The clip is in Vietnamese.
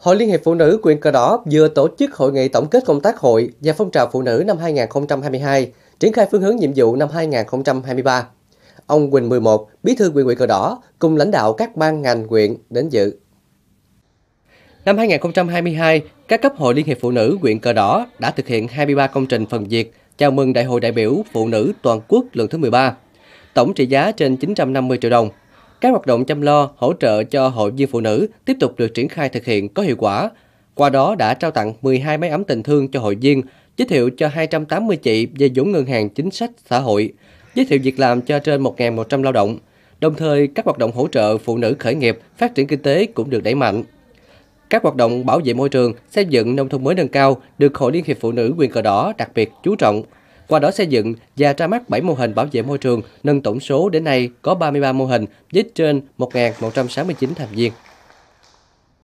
Hội Liên hiệp Phụ nữ quyền cờ đỏ vừa tổ chức hội nghị tổng kết công tác hội và phong trào phụ nữ năm 2022, triển khai phương hướng nhiệm vụ năm 2023. Ông Quỳnh 11, Bí thư quyền huyện cờ đỏ, cùng lãnh đạo các ban ngành quyện đến dự. Năm 2022, các cấp hội Liên hiệp Phụ nữ huyện Cờ Đỏ đã thực hiện 23 công trình phần việc chào mừng Đại hội đại biểu Phụ nữ toàn quốc lần thứ 13, tổng trị giá trên 950 triệu đồng. Các hoạt động chăm lo, hỗ trợ cho hội viên phụ nữ tiếp tục được triển khai thực hiện có hiệu quả. Qua đó đã trao tặng 12 máy ấm tình thương cho hội viên, giới thiệu cho 280 chị về vốn ngân hàng chính sách xã hội, giới thiệu việc làm cho trên 1.100 lao động. Đồng thời, các hoạt động hỗ trợ phụ nữ khởi nghiệp, phát triển kinh tế cũng được đẩy mạnh. Các hoạt động bảo vệ môi trường, xây dựng nông thôn mới nâng cao được Hội Liên hiệp Phụ nữ quyền cờ đỏ đặc biệt chú trọng – qua đó xây dựng và ra mắt 7 mô hình bảo vệ môi trường, nâng tổng số đến nay có 33 mô hình với trên 1.169 thành viên.